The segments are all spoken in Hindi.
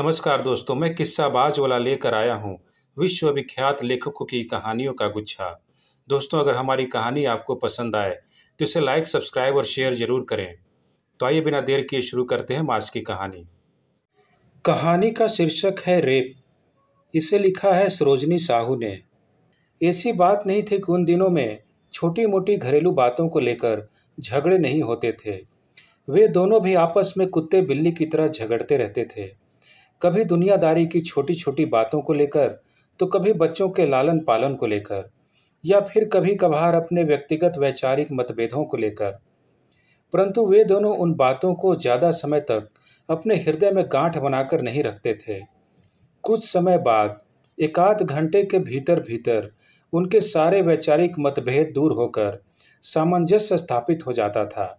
नमस्कार दोस्तों मैं किस्साबाज वाला लेकर आया हूँ विश्वविख्यात लेखकों की कहानियों का गुच्छा दोस्तों अगर हमारी कहानी आपको पसंद आए तो इसे लाइक सब्सक्राइब और शेयर जरूर करें तो आइए बिना देर किए शुरू करते हैं आज की कहानी कहानी का शीर्षक है रेप इसे लिखा है सरोजनी साहू ने ऐसी बात नहीं थी कि उन दिनों में छोटी मोटी घरेलू बातों को लेकर झगड़े नहीं होते थे वे दोनों भी आपस में कुत्ते बिल्ली की तरह झगड़ते रहते थे कभी दुनियादारी की छोटी छोटी बातों को लेकर तो कभी बच्चों के लालन पालन को लेकर या फिर कभी कभार अपने व्यक्तिगत वैचारिक मतभेदों को लेकर परंतु वे दोनों उन बातों को ज़्यादा समय तक अपने हृदय में गांठ बनाकर नहीं रखते थे कुछ समय बाद एकाध घंटे के भीतर भीतर उनके सारे वैचारिक मतभेद दूर होकर सामंजस्य स्थापित हो जाता था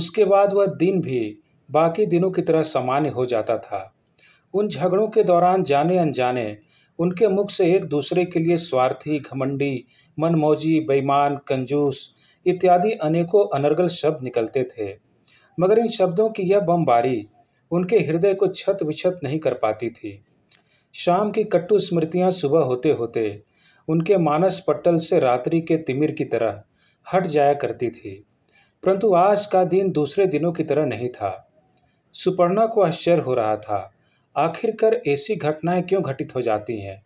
उसके बाद वह दिन भी बाकी दिनों की तरह सामान्य हो जाता था उन झगड़ों के दौरान जाने अनजाने उनके मुख से एक दूसरे के लिए स्वार्थी घमंडी मनमौजी बेईमान कंजूस इत्यादि अनेकों अनर्गल शब्द निकलते थे मगर इन शब्दों की यह बमबारी उनके हृदय को छत विछत नहीं कर पाती थी शाम की कट्टु स्मृतियां सुबह होते होते उनके मानस पटल से रात्रि के तिमिर की तरह हट जाया करती थी परंतु आज का दिन दूसरे दिनों की तरह नहीं था सुपर्णा को आश्चर्य हो रहा था आखिरकार ऐसी घटनाएं क्यों घटित हो जाती हैं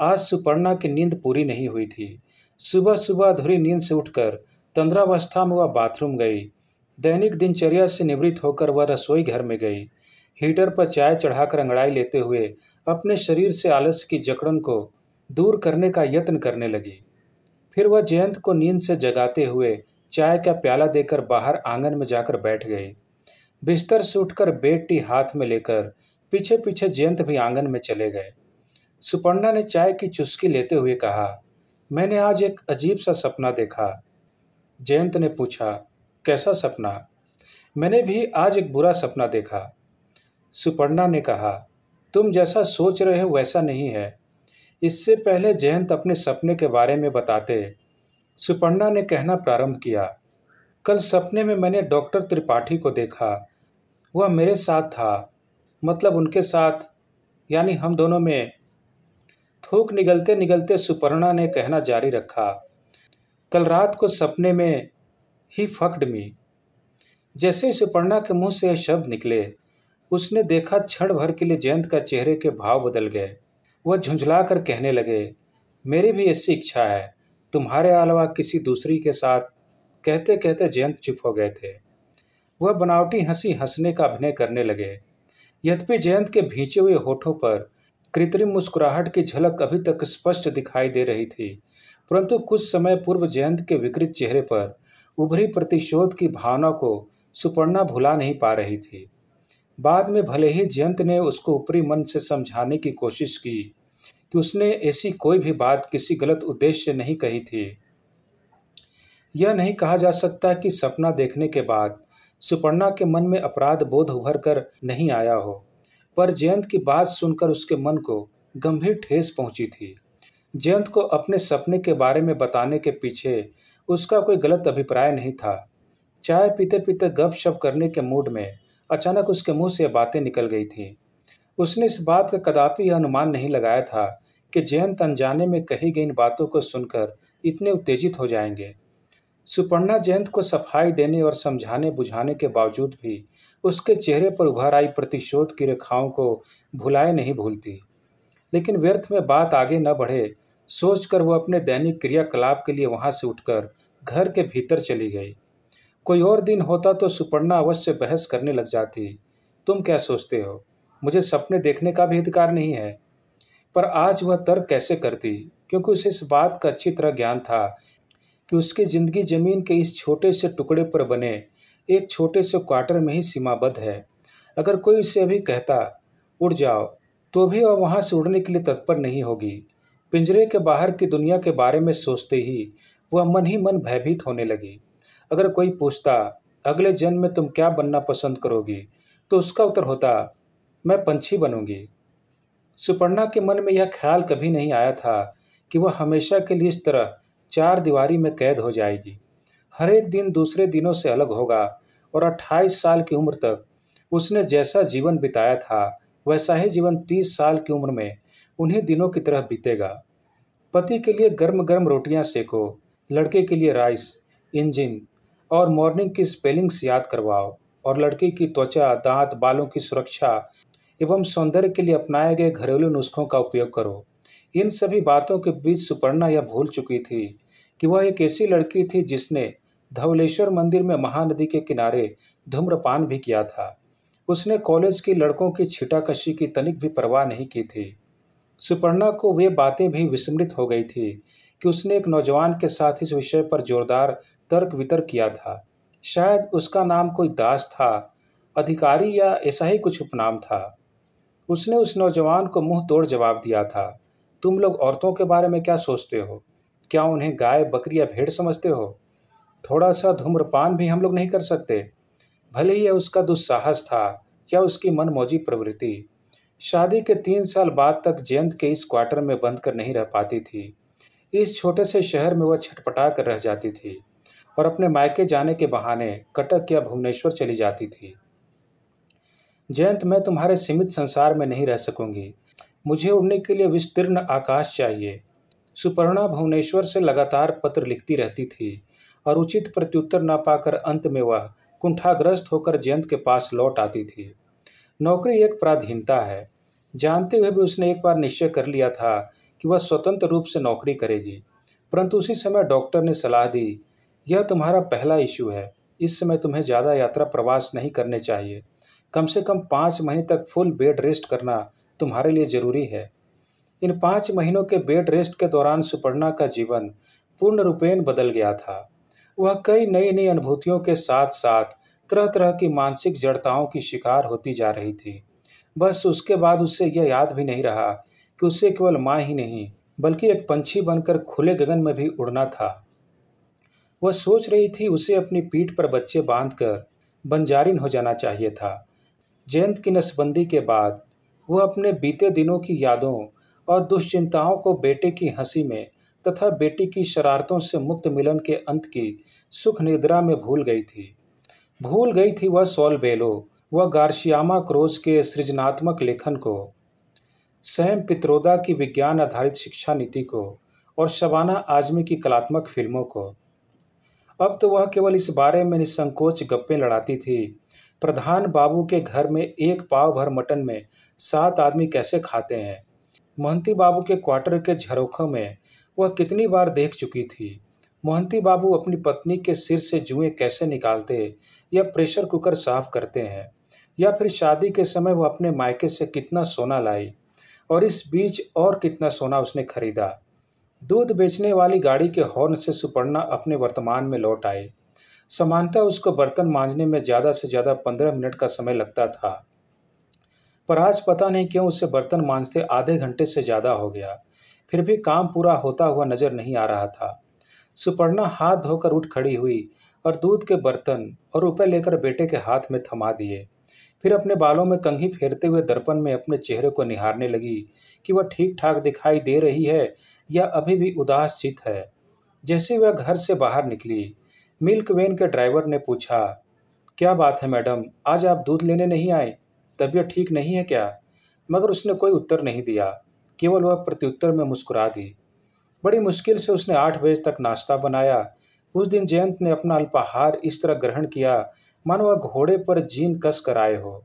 आज सुपर्णा की नींद पूरी नहीं हुई थी सुबह सुबह अधूरी नींद से उठकर तंद्रावस्था में वह बाथरूम गई दैनिक दिनचर्या से निवृत्त होकर वह रसोई घर में गई हीटर पर चाय चढ़ाकर अंगड़ाई लेते हुए अपने शरीर से आलस की जकड़न को दूर करने का यत्न करने लगी फिर वह जयंत को नींद से जगाते हुए चाय का प्याला देकर बाहर आंगन में जाकर बैठ गई बिस्तर से उठकर बेटी हाथ में लेकर पीछे पीछे जयंत भी आंगन में चले गए सुपर्णा ने चाय की चुस्की लेते हुए कहा मैंने आज एक अजीब सा सपना देखा जयंत ने पूछा कैसा सपना मैंने भी आज एक बुरा सपना देखा सुपर्णा ने कहा तुम जैसा सोच रहे हो वैसा नहीं है इससे पहले जयंत अपने सपने के बारे में बताते सुपर्णा ने कहना प्रारंभ किया कल सपने में मैंने डॉक्टर त्रिपाठी को देखा वह मेरे साथ था मतलब उनके साथ यानी हम दोनों में थूक निगलते निगलते सुपर्णा ने कहना जारी रखा कल रात को सपने में ही फकड़ मी जैसे ही सुपर्णा के मुंह से शब्द निकले उसने देखा क्षण भर के लिए जयंत का चेहरे के भाव बदल गए वह झुंझला कर कहने लगे मेरी भी ऐसी इच्छा है तुम्हारे अलावा किसी दूसरी के साथ कहते कहते जयंत चुप हो गए थे वह बनावटी हंसी हंसने का अभिनय करने लगे यद्यपि जयंत के भींचे हुए होठों पर कृत्रिम मुस्कुराहट की झलक अभी तक स्पष्ट दिखाई दे रही थी परंतु कुछ समय पूर्व जयंत के विकृत चेहरे पर उभरी प्रतिशोध की भावना को सुपर्णा भुला नहीं पा रही थी बाद में भले ही जयंत ने उसको ऊपरी मन से समझाने की कोशिश की कि उसने ऐसी कोई भी बात किसी गलत उद्देश्य से नहीं कही थी यह नहीं कहा जा सकता कि सपना देखने के बाद सुपर्णा के मन में अपराध बोध उभर कर नहीं आया हो पर जयंत की बात सुनकर उसके मन को गंभीर ठेस पहुंची थी जयंत को अपने सपने के बारे में बताने के पीछे उसका कोई गलत अभिप्राय नहीं था चाय पीते पीते गप शप करने के मूड में अचानक उसके मुंह से बातें निकल गई थीं उसने इस बात का कदापि यह अनुमान नहीं लगाया था कि जयंत अनजाने में कही गई इन बातों को सुनकर इतने उत्तेजित हो जाएंगे सुपर्णा जयंत को सफाई देने और समझाने बुझाने के बावजूद भी उसके चेहरे पर उभर आई प्रतिशोध की रेखाओं को भुलाए नहीं भूलती लेकिन व्यर्थ में बात आगे न बढ़े सोचकर वह अपने दैनिक क्रियाकलाप के लिए वहाँ से उठकर घर के भीतर चली गई कोई और दिन होता तो सुपर्णा अवश्य बहस करने लग जाती तुम क्या सोचते हो मुझे सपने देखने का भी अधिकार नहीं है पर आज वह तर्क कैसे करती क्योंकि उसे इस बात का अच्छी तरह ज्ञान था कि उसकी ज़िंदगी ज़मीन के इस छोटे से टुकड़े पर बने एक छोटे से क्वार्टर में ही सीमाबद्ध है अगर कोई उसे अभी कहता उड़ जाओ तो भी वह वहाँ से उड़ने के लिए तत्पर नहीं होगी पिंजरे के बाहर की दुनिया के बारे में सोचते ही वह मन ही मन भयभीत होने लगी अगर कोई पूछता अगले जन्म में तुम क्या बनना पसंद करोगी तो उसका उत्तर होता मैं पंछी बनूंगी सुपर्णा के मन में यह ख्याल कभी नहीं आया था कि वह हमेशा के लिए इस तरह चार दीवारी में कैद हो जाएगी हर एक दिन दूसरे दिनों से अलग होगा और 28 साल की उम्र तक उसने जैसा जीवन बिताया था वैसा ही जीवन 30 साल की उम्र में उन्हीं दिनों की तरह बीतेगा पति के लिए गर्म गर्म रोटियां सेको लड़के के लिए राइस इंजन और मॉर्निंग की स्पेलिंग्स याद करवाओ और लड़के की त्वचा दांत बालों की सुरक्षा एवं सौंदर्य के लिए अपनाए गए घरेलू नुस्खों का उपयोग करो इन सभी बातों के बीच सुपर्णा यह भूल चुकी थी कि वह एक ऐसी लड़की थी जिसने धवलेश्वर मंदिर में महानदी के किनारे धूम्रपान भी किया था उसने कॉलेज की लड़कों की छिटाकशी की तनिक भी परवाह नहीं की थी सुपर्णा को वे बातें भी विस्मृत हो गई थी कि उसने एक नौजवान के साथ इस विषय पर जोरदार तर्क वितर्क किया था शायद उसका नाम कोई दास था अधिकारी या ऐसा ही कुछ उपनाम था उसने उस नौजवान को मुंह तोड़ जवाब दिया था तुम लोग औरतों के बारे में क्या सोचते हो क्या उन्हें गाय बकरी या भेड़ समझते हो थोड़ा सा धूम्रपान भी हम लोग नहीं कर सकते भले ही यह उसका दुस्साहस था या उसकी मनमौजी प्रवृत्ति शादी के तीन साल बाद तक जयंत के इस क्वार्टर में बंद कर नहीं रह पाती थी इस छोटे से शहर में वह छटपटा कर रह जाती थी और अपने मायके जाने के बहाने कटक या भुवनेश्वर चली जाती थी जयंत मैं तुम्हारे सीमित संसार में नहीं रह सकूंगी मुझे उड़ने के लिए विस्तीर्ण आकाश चाहिए सुपर्णा भुवनेश्वर से लगातार पत्र लिखती रहती थी और उचित प्रत्युत्तर न पाकर अंत में वह कुंठाग्रस्त होकर जयंत के पास लौट आती थी नौकरी एक प्राधीनता है जानते हुए भी उसने एक बार निश्चय कर लिया था कि वह स्वतंत्र रूप से नौकरी करेगी परंतु उसी समय डॉक्टर ने सलाह दी यह तुम्हारा पहला इशू है इस समय तुम्हें ज़्यादा यात्रा प्रवास नहीं करने चाहिए कम से कम पाँच महीने तक फुल बेड रेस्ट करना तुम्हारे लिए ज़रूरी है इन पाँच महीनों के बेड रेस्ट के दौरान सुपर्णा का जीवन पूर्ण रूपेण बदल गया था वह कई नई नई अनुभूतियों के साथ साथ तरह तरह की मानसिक जड़ताओं की शिकार होती जा रही थी बस उसके बाद उसे यह याद भी नहीं रहा कि उससे केवल माँ ही नहीं बल्कि एक पंछी बनकर खुले गगन में भी उड़ना था वह सोच रही थी उसे अपनी पीठ पर बच्चे बांधकर बंजारिन हो जाना चाहिए था जयंत की नसबंदी के बाद वह अपने बीते दिनों की यादों और दुश्चिंताओं को बेटे की हंसी में तथा बेटी की शरारतों से मुक्त मिलन के अंत की सुख निद्रा में भूल गई थी भूल गई थी वह सोलबेलो बेलो व गार्शियामा क्रोज के सृजनात्मक लेखन को सैम पित्रोदा की विज्ञान आधारित शिक्षा नीति को और शबाना आजमी की कलात्मक फिल्मों को अब तो वह केवल इस बारे में निसंकोच गप्पे लड़ाती थी प्रधान बाबू के घर में एक पाव भर मटन में सात आदमी कैसे खाते हैं मोहंती बाबू के क्वार्टर के झरोखों में वह कितनी बार देख चुकी थी मोहंती बाबू अपनी पत्नी के सिर से जुएं कैसे निकालते या प्रेशर कुकर साफ करते हैं या फिर शादी के समय वह अपने मायके से कितना सोना लाई और इस बीच और कितना सोना उसने खरीदा दूध बेचने वाली गाड़ी के हॉर्न से सुपर्णा अपने वर्तमान में लौट आई समानता उसको बर्तन मांजने में ज़्यादा से ज़्यादा पंद्रह मिनट का समय लगता था पर आज पता नहीं क्यों उससे बर्तन मांजते आधे घंटे से ज़्यादा हो गया फिर भी काम पूरा होता हुआ नज़र नहीं आ रहा था सुपर्णा हाथ धोकर उठ खड़ी हुई और दूध के बर्तन और रुपये लेकर बेटे के हाथ में थमा दिए फिर अपने बालों में कंघी फेरते हुए दर्पण में अपने चेहरे को निहारने लगी कि वह ठीक ठाक दिखाई दे रही है या अभी भी उदास चित है जैसे वह घर से बाहर निकली मिल्क वैन के ड्राइवर ने पूछा क्या बात है मैडम आज आप दूध लेने नहीं आए तबीयत ठीक नहीं है क्या मगर उसने कोई उत्तर नहीं दिया केवल वह प्रत्युत्तर में मुस्कुरा दी बड़ी मुश्किल से उसने आठ बजे तक नाश्ता बनाया उस दिन जयंत ने अपना अल्पाहार इस तरह ग्रहण किया मानो वह घोड़े पर जीन कस कर आए हो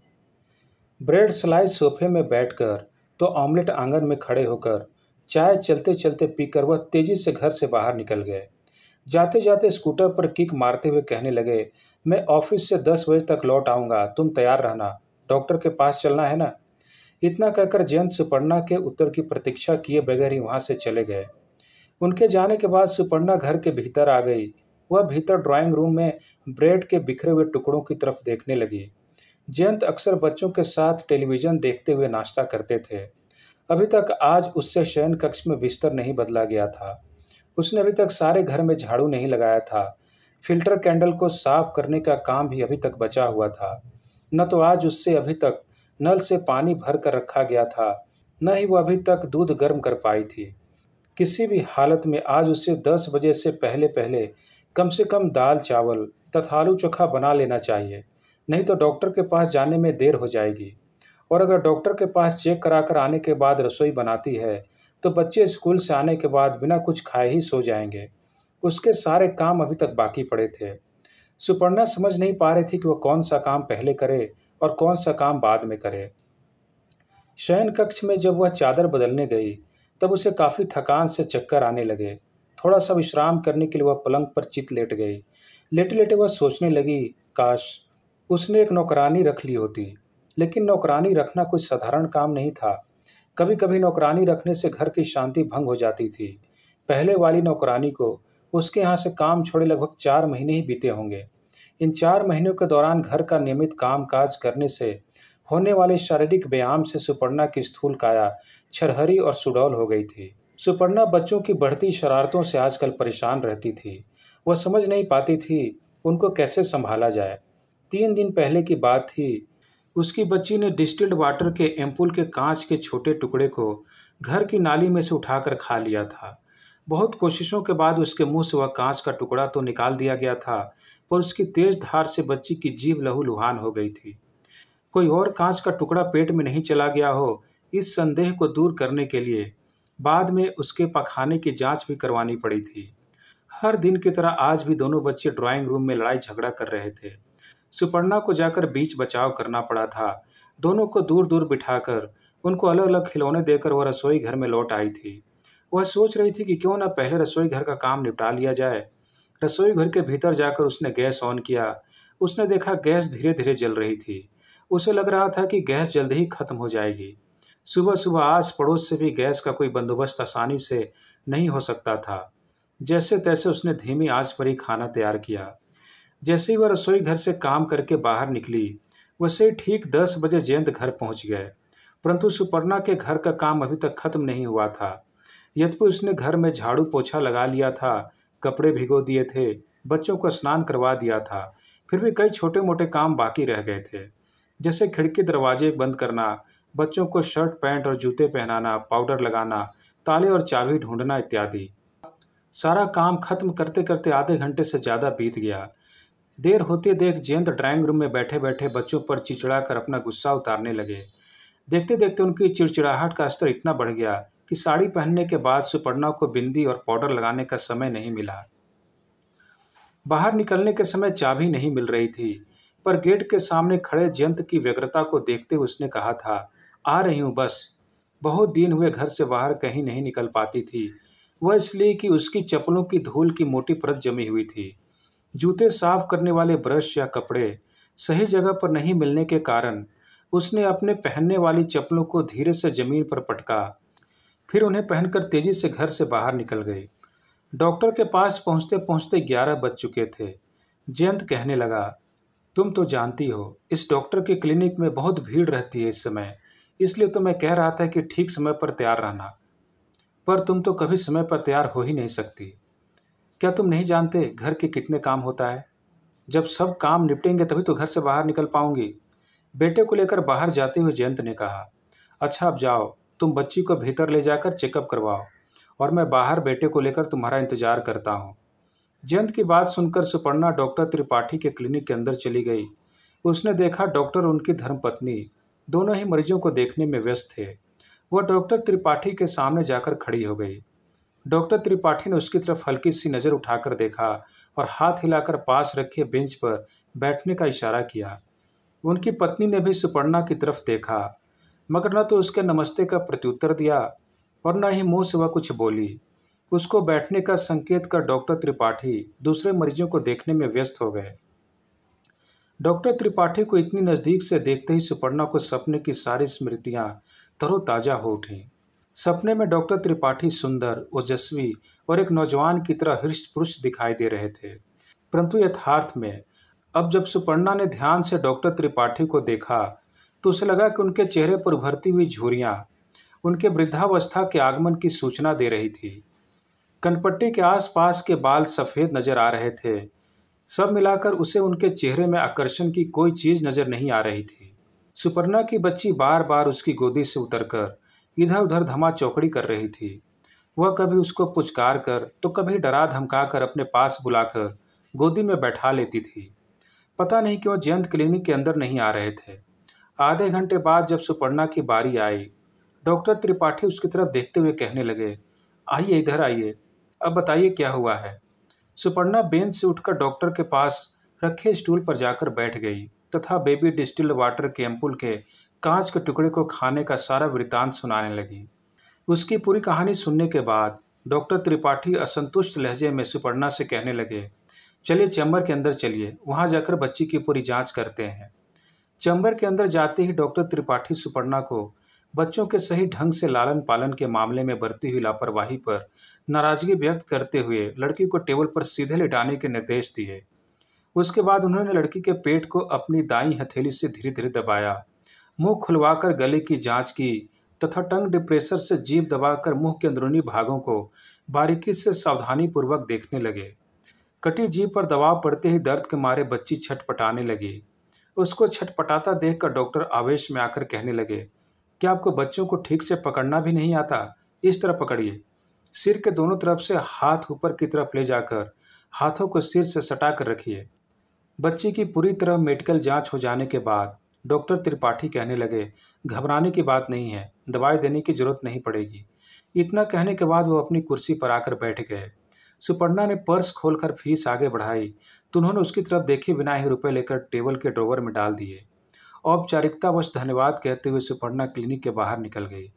ब्रेड स्लाइस सोफे में बैठकर तो ऑमलेट आंगन में खड़े होकर चाय चलते चलते पीकर वह तेजी से घर से बाहर निकल गए जाते जाते स्कूटर पर किक मारते हुए कहने लगे मैं ऑफिस से दस बजे तक लौट आऊँगा तुम तैयार रहना डॉक्टर के पास चलना है ना इतना कहकर जयंत सुपर्णा के उत्तर की प्रतीक्षा किए बगैर ही वहाँ से चले गए उनके जाने के बाद सुपर्णा घर के भीतर आ गई वह भीतर ड्राइंग रूम में ब्रेड के बिखरे हुए टुकड़ों की तरफ देखने लगी जयंत अक्सर बच्चों के साथ टेलीविज़न देखते हुए नाश्ता करते थे अभी तक आज उससे शयन कक्ष में बिस्तर नहीं बदला गया था उसने अभी तक सारे घर में झाड़ू नहीं लगाया था फिल्टर कैंडल को साफ करने का काम भी अभी तक बचा हुआ था न तो आज उससे अभी तक नल से पानी भर कर रखा गया था न ही वह अभी तक दूध गर्म कर पाई थी किसी भी हालत में आज उसे दस बजे से पहले पहले कम से कम दाल चावल तथा आलू चोखा बना लेना चाहिए नहीं तो डॉक्टर के पास जाने में देर हो जाएगी और अगर डॉक्टर के पास चेक करा कर आने के बाद रसोई बनाती है तो बच्चे स्कूल से आने के बाद बिना कुछ खाए ही सो जाएंगे उसके सारे काम अभी तक बाकी पड़े थे सुपर्णा समझ नहीं पा रही थी कि वह कौन सा काम पहले करे और कौन सा काम बाद में करे शयन कक्ष में जब वह चादर बदलने गई तब उसे काफ़ी थकान से चक्कर आने लगे थोड़ा सा विश्राम करने के लिए वह पलंग पर चित लेट गई लेटे लेटे वह सोचने लगी काश उसने एक नौकरानी रख ली होती लेकिन नौकरानी रखना कोई साधारण काम नहीं था कभी कभी नौकरानी रखने से घर की शांति भंग हो जाती थी पहले वाली नौकरानी को उसके यहाँ से काम छोड़े लगभग चार महीने ही बीते होंगे इन चार महीनों के दौरान घर का नियमित काम काज करने से होने वाले शारीरिक व्यायाम से सुपर्णा की स्थूल काया छरहरी और सुडौल हो गई थी सुपर्णा बच्चों की बढ़ती शरारतों से आजकल परेशान रहती थी वह समझ नहीं पाती थी उनको कैसे संभाला जाए तीन दिन पहले की बात थी उसकी बच्ची ने डिस्टिल्ड वाटर के एम्पुल के कांच के छोटे टुकड़े को घर की नाली में से उठाकर खा लिया था बहुत कोशिशों के बाद उसके मुंह से वह कांच का टुकड़ा तो निकाल दिया गया था पर उसकी तेज धार से बच्ची की जीव लहू लुहान हो गई थी कोई और कांच का टुकड़ा पेट में नहीं चला गया हो इस संदेह को दूर करने के लिए बाद में उसके पखाने की जांच भी करवानी पड़ी थी हर दिन की तरह आज भी दोनों बच्चे ड्राइंग रूम में लड़ाई झगड़ा कर रहे थे सुपर्णा को जाकर बीच बचाव करना पड़ा था दोनों को दूर दूर बिठाकर उनको अलग अलग खिलौने देकर वह रसोई घर में लौट आई थी वह सोच रही थी कि क्यों ना पहले रसोई घर का काम निपटा लिया जाए रसोई घर के भीतर जाकर उसने गैस ऑन किया उसने देखा गैस धीरे धीरे जल रही थी उसे लग रहा था कि गैस जल्द ही खत्म हो जाएगी सुबह सुबह आस पड़ोस से भी गैस का कोई बंदोबस्त आसानी से नहीं हो सकता था जैसे तैसे उसने धीमी आंच पर ही खाना तैयार किया जैसे ही वह रसोई घर से काम करके बाहर निकली वैसे ठीक दस बजे जयंत घर पहुंच गए परंतु सुपर्णा के घर का काम अभी तक खत्म नहीं हुआ था यद्यपि उसने घर में झाड़ू पोछा लगा लिया था कपड़े भिगो दिए थे बच्चों को स्नान करवा दिया था फिर भी कई छोटे मोटे काम बाकी रह गए थे जैसे खिड़की दरवाजे बंद करना बच्चों को शर्ट पैंट और जूते पहनाना पाउडर लगाना ताले और चाबी ढूंढना इत्यादि सारा काम खत्म करते करते आधे घंटे से ज़्यादा बीत गया देर होते देख जयंत ड्राइंग रूम में बैठे बैठे बच्चों पर चिचड़ा कर अपना गुस्सा उतारने लगे देखते देखते उनकी चिड़चिड़ाहट का स्तर इतना बढ़ गया कि साड़ी पहनने के बाद सुपर्णा को बिंदी और पाउडर लगाने का समय नहीं मिला बाहर निकलने के समय चाबी नहीं मिल रही थी पर गेट के सामने खड़े जयंत की व्यग्रता को देखते हुए उसने कहा था आ रही हूँ बस बहुत दिन हुए घर से बाहर कहीं नहीं निकल पाती थी वह इसलिए कि उसकी चप्पलों की धूल की मोटी परत जमी हुई थी जूते साफ करने वाले ब्रश या कपड़े सही जगह पर नहीं मिलने के कारण उसने अपने पहनने वाली चप्पलों को धीरे से जमीन पर पटका फिर उन्हें पहनकर तेजी से घर से बाहर निकल गई डॉक्टर के पास पहुंचते पहुंचते ग्यारह बज चुके थे जयंत कहने लगा तुम तो जानती हो इस डॉक्टर के क्लिनिक में बहुत भीड़ रहती है इस समय इसलिए तो मैं कह रहा था कि ठीक समय पर तैयार रहना पर तुम तो कभी समय पर तैयार हो ही नहीं सकती क्या तुम नहीं जानते घर के कितने काम होता है जब सब काम निपटेंगे तभी तो घर से बाहर निकल पाऊंगी बेटे को लेकर बाहर जाते हुए जयंत ने कहा अच्छा अब जाओ तुम बच्ची को भीतर ले जाकर चेकअप करवाओ और मैं बाहर बेटे को लेकर तुम्हारा इंतजार करता हूँ जयंत की बात सुनकर सुपर्णा डॉक्टर त्रिपाठी के क्लिनिक के अंदर चली गई उसने देखा डॉक्टर उनकी धर्मपत्नी दोनों ही मरीजों को देखने में व्यस्त थे वह डॉक्टर त्रिपाठी के सामने जाकर खड़ी हो गई डॉक्टर त्रिपाठी ने उसकी तरफ हल्की सी नज़र उठाकर देखा और हाथ हिलाकर पास रखे बेंच पर बैठने का इशारा किया उनकी पत्नी ने भी सुपर्णा की तरफ देखा मगर न तो उसके नमस्ते का प्रत्युत्तर दिया और न ही मुंह सिवा कुछ बोली उसको बैठने का संकेत कर डॉक्टर त्रिपाठी दूसरे मरीजों को देखने में व्यस्त हो गए डॉक्टर त्रिपाठी को इतनी नज़दीक से देखते ही सुपर्णा को सपने की सारी स्मृतियाँ तरोताज़ा हो उठी सपने में डॉक्टर त्रिपाठी सुंदर ओजस्वी और एक नौजवान की तरह हृष्ट पुरुष दिखाई दे रहे थे परंतु यथार्थ में अब जब सुपर्णा ने ध्यान से डॉक्टर त्रिपाठी को देखा तो उसे लगा कि उनके चेहरे पर भरती हुई झुरियाँ उनके वृद्धावस्था के आगमन की सूचना दे रही थी कनपट्टी के आसपास के बाल सफ़ेद नज़र आ रहे थे सब मिलाकर उसे उनके चेहरे में आकर्षण की कोई चीज़ नज़र नहीं आ रही थी सुपर्णा की बच्ची बार बार उसकी गोदी से उतरकर इधर उधर धमा चौकड़ी कर रही थी वह कभी उसको पुचकार कर तो कभी डरा धमका कर अपने पास बुलाकर गोदी में बैठा लेती थी पता नहीं क्यों जयंत क्लिनिक के अंदर नहीं आ रहे थे आधे घंटे बाद जब सुपर्णा की बारी आई डॉक्टर त्रिपाठी उसकी तरफ देखते हुए कहने लगे आइए इधर आइए अब बताइए क्या हुआ है सुपर्णा बेंच से उठकर डॉक्टर के पास रखे स्टूल पर जाकर बैठ गई तथा बेबी डिस्टिल वाटर के एम्पुल के कांच के टुकड़े को खाने का सारा वृतांत सुनाने लगी उसकी पूरी कहानी सुनने के बाद डॉक्टर त्रिपाठी असंतुष्ट लहजे में सुपर्णा से कहने लगे चलिए चैम्बर के अंदर चलिए वहाँ जाकर बच्ची की पूरी जाँच करते हैं चैम्बर के अंदर जाते ही डॉक्टर त्रिपाठी सुपर्णा को बच्चों के सही ढंग से लालन पालन के मामले में बरती हुई लापरवाही पर नाराजगी व्यक्त करते हुए लड़की को टेबल पर सीधे लिटाने के निर्देश दिए उसके बाद उन्होंने लड़की के पेट को अपनी दाई हथेली से धीरे धीरे दबाया मुंह खुलवाकर गले की जांच की तथा टंग डिप्रेसर से जीप दबाकर मुंह के अंदरूनी भागों को बारीकी से सावधानी पूर्वक देखने लगे कटी जीप पर दबाव पड़ते ही दर्द के मारे बच्ची छटपटाने लगी उसको छटपटाता देखकर डॉक्टर आवेश में आकर कहने लगे क्या आपको बच्चों को ठीक से पकड़ना भी नहीं आता इस तरह पकड़िए सिर के दोनों तरफ से हाथ ऊपर की तरफ ले जाकर हाथों को सिर से सटा कर रखिए बच्चे की पूरी तरह मेडिकल जांच हो जाने के बाद डॉक्टर त्रिपाठी कहने लगे घबराने की बात नहीं है दवाई देने की जरूरत नहीं पड़ेगी इतना कहने के बाद वो अपनी कुर्सी पर आकर बैठ गए सुपर्णा ने पर्स खोलकर फीस आगे बढ़ाई तो उन्होंने उसकी तरफ देखे बिना ही रुपए लेकर टेबल के ड्रोवर में डाल दिए औपचारिकतावश धन्यवाद कहते हुए सुपर्णा क्लिनिक के बाहर निकल गई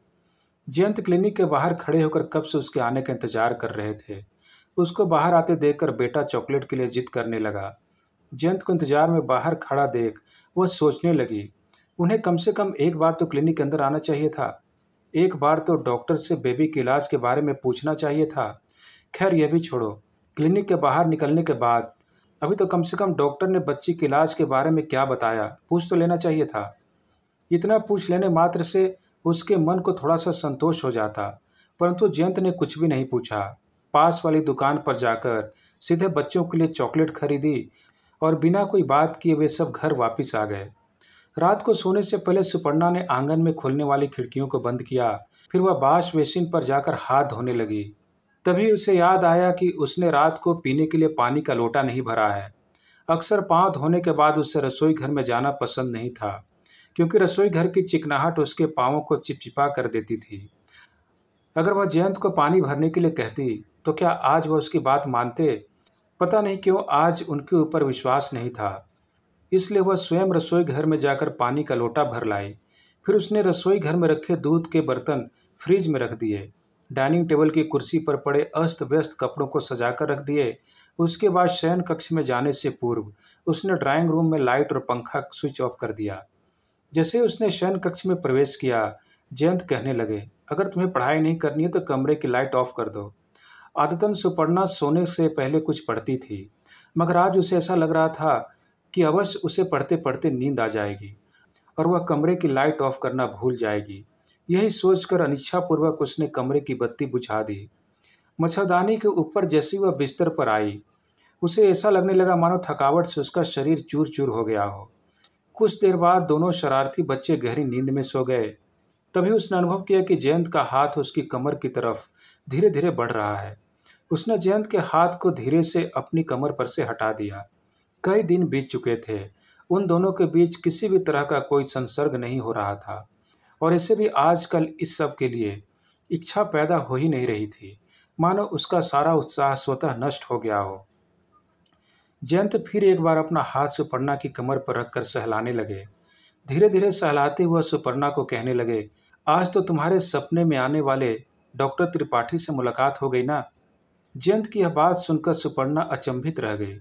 जयंत क्लिनिक के बाहर खड़े होकर कब से उसके आने का इंतजार कर रहे थे उसको बाहर आते देखकर बेटा चॉकलेट के लिए जिद करने लगा जयंत को इंतजार में बाहर खड़ा देख वह सोचने लगी उन्हें कम से कम एक बार तो क्लिनिक के अंदर आना चाहिए था एक बार तो डॉक्टर से बेबी के इलाज के बारे में पूछना चाहिए था खैर यह भी छोड़ो क्लिनिक के बाहर निकलने के बाद अभी तो कम से कम डॉक्टर ने बच्ची के इलाज के बारे में क्या बताया पूछ तो लेना चाहिए था इतना पूछ लेने मात्र से उसके मन को थोड़ा सा संतोष हो जाता परंतु जयंत ने कुछ भी नहीं पूछा पास वाली दुकान पर जाकर सीधे बच्चों के लिए चॉकलेट खरीदी और बिना कोई बात किए वे सब घर वापस आ गए रात को सोने से पहले सुपर्णा ने आंगन में खुलने वाली खिड़कियों को बंद किया फिर वह बाश बेसिन पर जाकर हाथ धोने लगी तभी उसे याद आया कि उसने रात को पीने के लिए पानी का लोटा नहीं भरा है अक्सर पाँव धोने के बाद उसे रसोई घर में जाना पसंद नहीं था क्योंकि रसोई घर की चिकनाहट उसके पाँवों को चिपचिपा कर देती थी अगर वह जयंत को पानी भरने के लिए कहती तो क्या आज वह उसकी बात मानते पता नहीं क्यों आज उनके ऊपर विश्वास नहीं था इसलिए वह स्वयं रसोई घर में जाकर पानी का लोटा भर लाई फिर उसने रसोई घर में रखे दूध के बर्तन फ्रिज में रख दिए डाइनिंग टेबल की कुर्सी पर पड़े अस्त व्यस्त कपड़ों को सजाकर रख दिए उसके बाद शयन कक्ष में जाने से पूर्व उसने ड्राइंग रूम में लाइट और पंखा स्विच ऑफ कर दिया जैसे उसने शयन कक्ष में प्रवेश किया जयंत कहने लगे अगर तुम्हें पढ़ाई नहीं करनी है तो कमरे की लाइट ऑफ कर दो आदतन सुपर्णा सोने से पहले कुछ पढ़ती थी मगर आज उसे ऐसा लग रहा था कि अवश्य उसे पढ़ते पढ़ते नींद आ जाएगी और वह कमरे की लाइट ऑफ करना भूल जाएगी यही सोचकर अनिच्छापूर्वक उसने कमरे की बत्ती बुझा दी मच्छरदानी के ऊपर जैसी वह बिस्तर पर आई उसे ऐसा लगने लगा मानो थकावट से उसका शरीर चूर चूर हो गया हो कुछ देर बाद दोनों शरारती बच्चे गहरी नींद में सो गए तभी उसने अनुभव किया कि जयंत का हाथ उसकी कमर की तरफ धीरे धीरे बढ़ रहा है उसने जयंत के हाथ को धीरे से अपनी कमर पर से हटा दिया कई दिन बीत चुके थे उन दोनों के बीच किसी भी तरह का कोई संसर्ग नहीं हो रहा था और ऐसे भी आजकल इस सब के लिए इच्छा पैदा हो ही नहीं रही थी मानो उसका सारा उत्साह स्वतः नष्ट हो गया हो जयंत फिर एक बार अपना हाथ सुपर्णा की कमर पर रखकर सहलाने लगे धीरे धीरे सहलाते हुए सुपर्णा को कहने लगे आज तो तुम्हारे सपने में आने वाले डॉक्टर त्रिपाठी से मुलाकात हो गई ना जयंत की यह बात सुनकर सुपर्णा अचंभित रह गई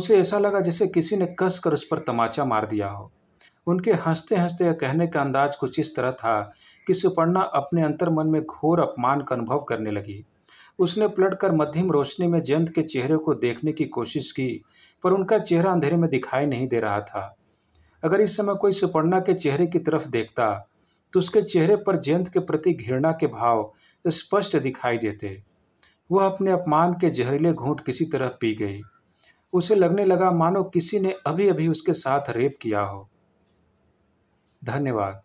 उसे ऐसा लगा जैसे किसी ने कस कर उस पर तमाचा मार दिया हो उनके हंसते हंसते कहने का अंदाज कुछ इस तरह था कि सुपर्णा अपने अंतर्मन में घोर अपमान का अनुभव करने लगी उसने पलट कर मध्यम रोशनी में जयंत के चेहरे को देखने की कोशिश की पर उनका चेहरा अंधेरे में दिखाई नहीं दे रहा था अगर इस समय कोई सुपर्णा के चेहरे की तरफ देखता तो उसके चेहरे पर जयंत के प्रति घृणा के भाव स्पष्ट दिखाई देते वह अपने अपमान के जहरीले घूंट किसी तरह पी गई उसे लगने लगा मानो किसी ने अभी अभी उसके साथ रेप किया हो धन्यवाद